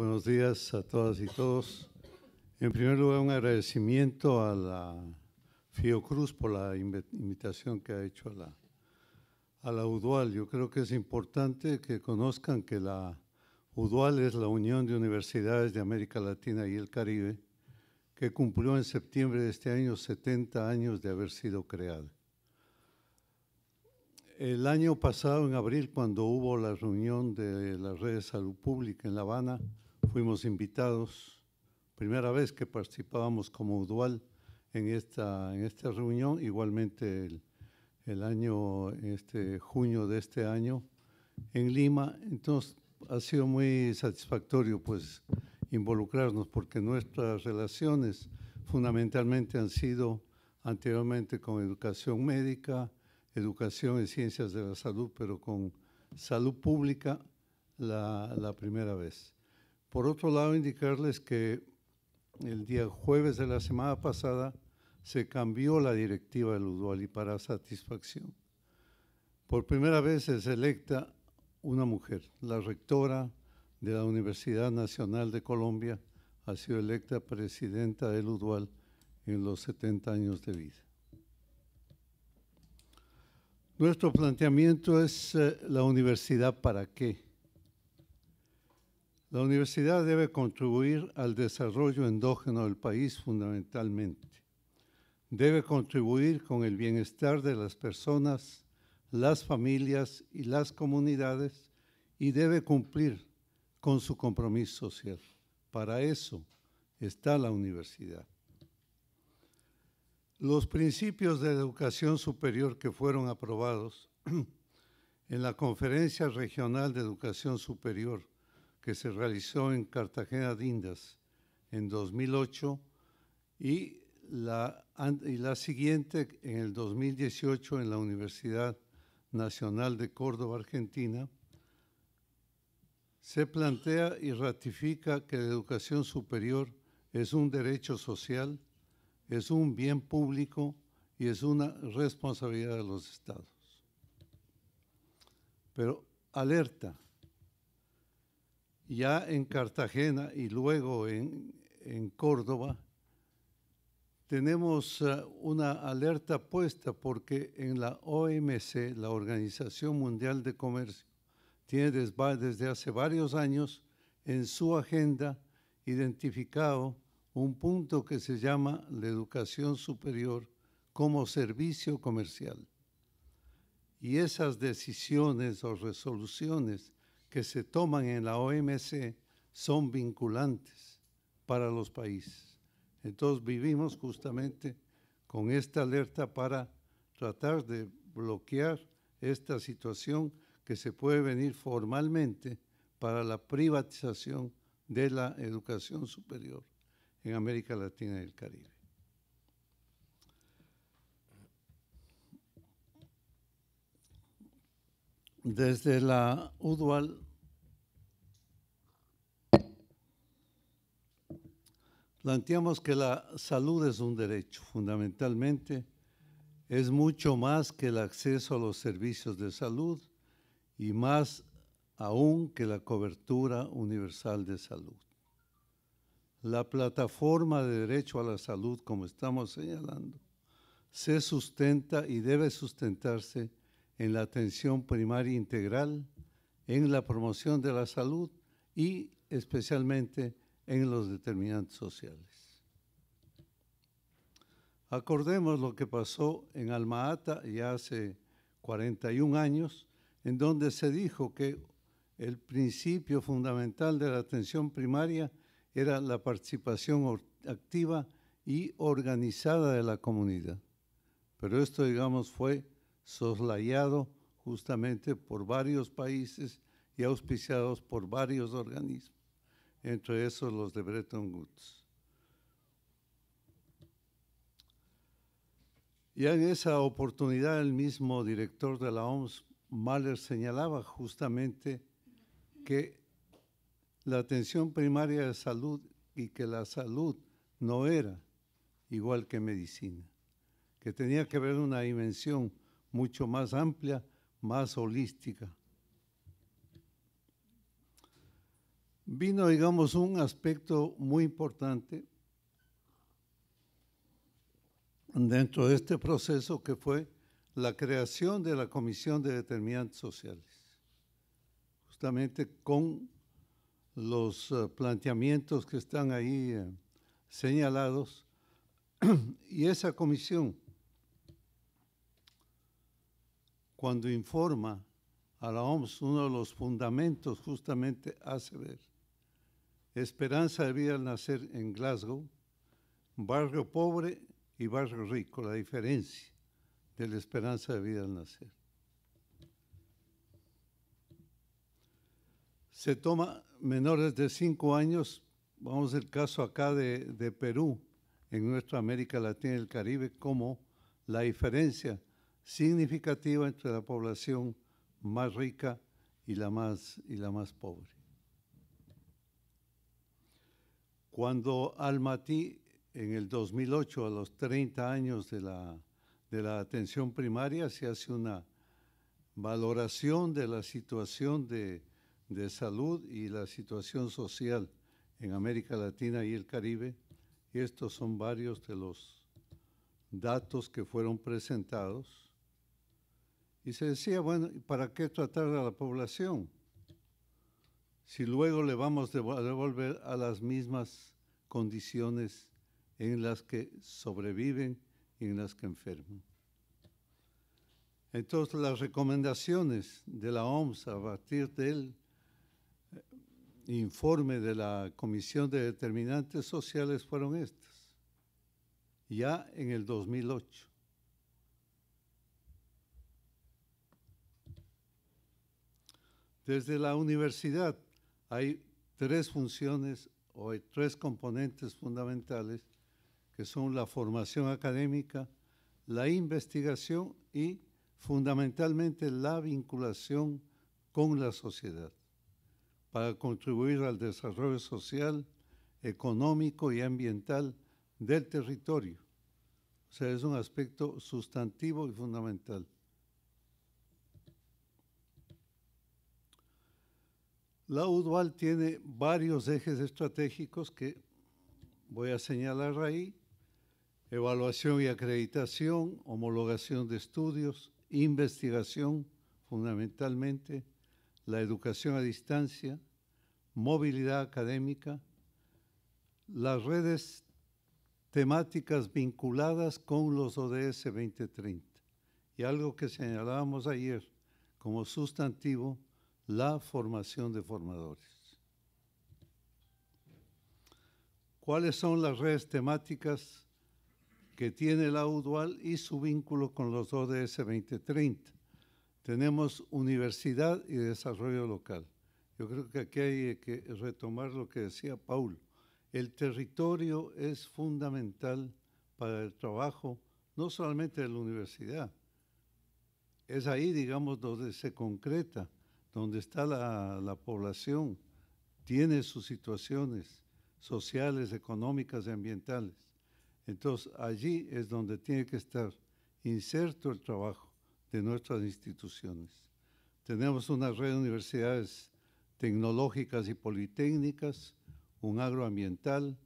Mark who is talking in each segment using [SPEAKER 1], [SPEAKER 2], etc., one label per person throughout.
[SPEAKER 1] Buenos días a todas y todos. En primer lugar, un agradecimiento a la Fiocruz por la invitación que ha hecho a la, a la UDUAL. Yo creo que es importante que conozcan que la UDUAL es la Unión de Universidades de América Latina y el Caribe, que cumplió en septiembre de este año 70 años de haber sido creada. El año pasado, en abril, cuando hubo la reunión de la Red de Salud Pública en La Habana, fuimos invitados, primera vez que participábamos como dual en esta, en esta reunión, igualmente el, año, este junio de este año, en Lima. Entonces, ha sido muy satisfactorio, pues, involucrarnos, porque nuestras relaciones fundamentalmente han sido anteriormente con educación médica, educación en ciencias de la salud, pero con salud pública la primera vez. Por otro lado, indicarles que el día jueves de la semana pasada se cambió la directiva del y para satisfacción. Por primera vez es electa una mujer, la rectora de la Universidad Nacional de Colombia, ha sido electa presidenta del Udual en los 70 años de vida. Nuestro planteamiento es eh, la universidad para qué. La universidad debe contribuir al desarrollo endógeno del país fundamentalmente. Debe contribuir con el bienestar de las personas, las familias y las comunidades y debe cumplir con su compromiso social. Para eso está la universidad. Los principios de educación superior que fueron aprobados en la Conferencia Regional de Educación Superior que se realizó en Cartagena de Indas en 2008 y la, y la siguiente en el 2018 en la Universidad Nacional de Córdoba, Argentina, se plantea y ratifica que la educación superior es un derecho social, es un bien público y es una responsabilidad de los estados. Pero alerta, ya en Cartagena y luego en, Córdoba, tenemos eh, una alerta puesta porque en la OMC, la Organización Mundial de Comercio, tiene desde hace varios años en su agenda identificado un punto que se llama la educación superior como servicio comercial. Y esas decisiones o resoluciones que se toman en la OMC son vinculantes para los países. Entonces vivimos justamente con esta alerta para tratar de bloquear esta situación que se puede venir formalmente para la privatización de la educación superior en América Latina y el Caribe. Desde la UDUAL, planteamos que la salud es un derecho, fundamentalmente es mucho más que el acceso a los servicios de salud y más aún que la cobertura universal de salud. La plataforma de derecho a la salud, como estamos señalando, se sustenta y debe sustentarse en la atención primaria integral, en la promoción de la salud y especialmente en los determinantes sociales. Acordemos lo que pasó en Alma-Ata ya hace 41 años, en donde se dijo que el principio fundamental de la atención primaria era la participación activa y organizada de la comunidad. Pero esto, digamos, fue soslayado justamente por varios países y auspiciados por varios organismos, entre esos los de Bretton Woods. Ya en esa oportunidad el mismo director de la OMS, Mahler, señalaba justamente que la atención primaria de salud y que la salud no era igual que medicina, que tenía que ver una dimensión mucho más amplia, más holística. Vino, digamos, un aspecto muy importante dentro de este proceso que fue la creación de la Comisión de Determinantes Sociales, justamente con los eh, planteamientos que están ahí eh, señalados, y esa comisión cuando informa a la OMS, uno de los fundamentos justamente hace ver esperanza de vida al nacer en Glasgow, barrio pobre y barrio rico, la diferencia de la esperanza de vida al nacer. Se toma menores de cinco años, vamos el caso acá de Perú, en nuestra América Latina y el Caribe, como la diferencia significativa entre la población más rica y la más, y la más pobre. Cuando Almaty, en el 2008, a los 30 años de la, atención primaria, se hace una valoración de la situación de salud y la situación social en América Latina y el Caribe. Y estos son varios de los datos que fueron presentados. Y se decía, bueno, ¿para qué tratar a la población? Si luego le vamos a devolver a las mismas condiciones en las que sobreviven y en las que enferman. Entonces, las recomendaciones de la OMS a partir del eh, informe de la Comisión de Determinantes Sociales fueron estas, ya en el 2008. Desde la universidad hay tres funciones o hay tres componentes fundamentales que son la formación académica, la investigación y fundamentalmente la vinculación con la sociedad para contribuir al desarrollo social, económico y ambiental del territorio. O sea, es un aspecto sustantivo y fundamental. La UDUAL tiene varios ejes estratégicos que voy a señalar ahí. Evaluación y acreditación, homologación de estudios, investigación fundamentalmente, la educación a distancia, movilidad académica, las redes temáticas vinculadas con los ODS 2030. Y algo que señalábamos ayer como sustantivo la formación de formadores. ¿Cuáles son las redes temáticas que tiene la UDUAL y su vínculo con los ODS 2030? Tenemos universidad y desarrollo local. Yo creo que aquí hay que retomar lo que decía Paul. El territorio es fundamental para el trabajo, no solamente de la universidad. Es ahí, digamos, donde se concreta donde está la, población, tiene sus situaciones sociales, económicas y ambientales. Entonces, allí es donde tiene que estar inserto el trabajo de nuestras instituciones. Tenemos una red de universidades tecnológicas y politécnicas, un agroambiental,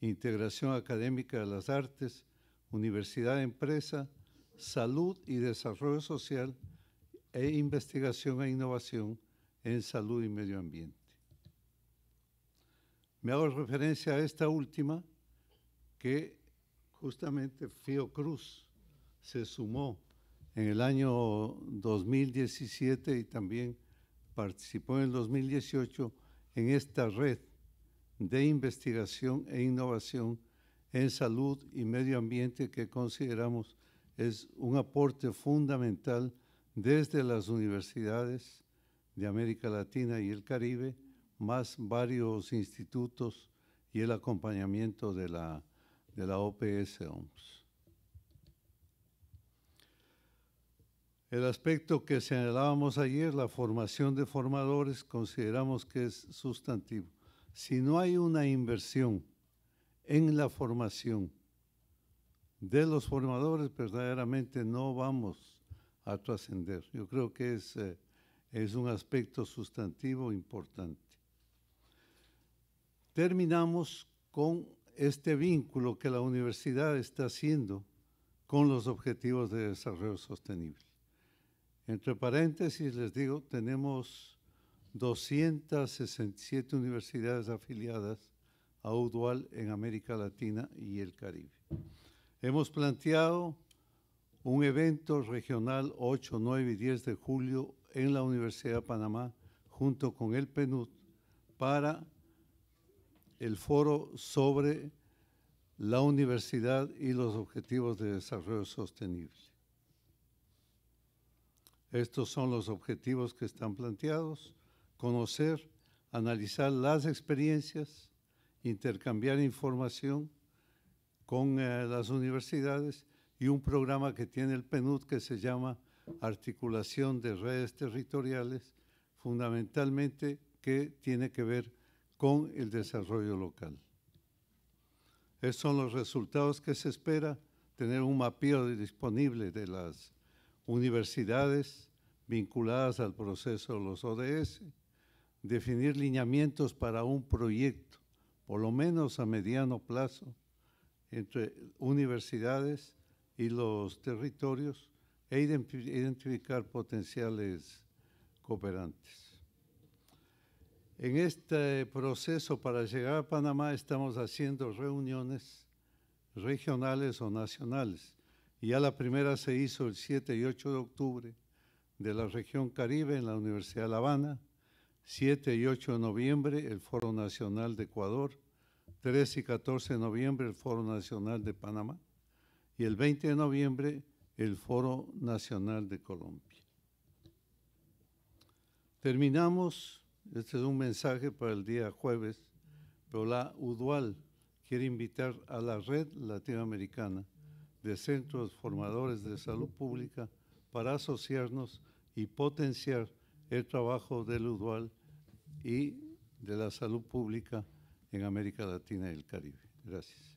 [SPEAKER 1] integración académica de las artes, universidad empresa, salud y desarrollo social, e investigación e innovación en salud y medio ambiente. Me hago referencia a esta última que justamente Fiocruz se sumó en el año 2017 y también participó en el 2018 en esta red de investigación e innovación en salud y medio ambiente que consideramos es un aporte fundamental desde las universidades de América Latina y el Caribe, más varios institutos y el acompañamiento de la, de OPS OMS. El aspecto que señalábamos ayer, la formación de formadores, consideramos que es sustantivo. Si no hay una inversión en la formación de los formadores, verdaderamente no vamos a trascender. Yo creo que es, eh, es un aspecto sustantivo importante. Terminamos con este vínculo que la universidad está haciendo con los objetivos de desarrollo sostenible. Entre paréntesis les digo, tenemos 267 universidades afiliadas a UDUAL en América Latina y el Caribe. Hemos planteado un evento regional 8, 9 y 10 de julio en la Universidad de Panamá junto con el PNUD para el foro sobre la universidad y los objetivos de desarrollo sostenible. Estos son los objetivos que están planteados, conocer, analizar las experiencias, intercambiar información con eh, las universidades y un programa que tiene el PNUD que se llama Articulación de Redes Territoriales, fundamentalmente que tiene que ver con el desarrollo local. Esos son los resultados que se espera, tener un mapeo disponible de las universidades vinculadas al proceso de los ODS, definir lineamientos para un proyecto, por lo menos a mediano plazo, entre universidades, y los territorios e identificar potenciales cooperantes. En este proceso para llegar a Panamá estamos haciendo reuniones regionales o nacionales. ya la primera se hizo el 7 y 8 de octubre de la región Caribe en la Universidad de La Habana, 7 y 8 de noviembre el Foro Nacional de Ecuador, 13 y 14 de noviembre el Foro Nacional de Panamá y el 20 de noviembre el Foro Nacional de Colombia. Terminamos, este es un mensaje para el día jueves, pero la UDUAL quiere invitar a la Red Latinoamericana de Centros Formadores de Salud Pública para asociarnos y potenciar el trabajo del UDUAL y de la salud pública en América Latina y el Caribe. Gracias.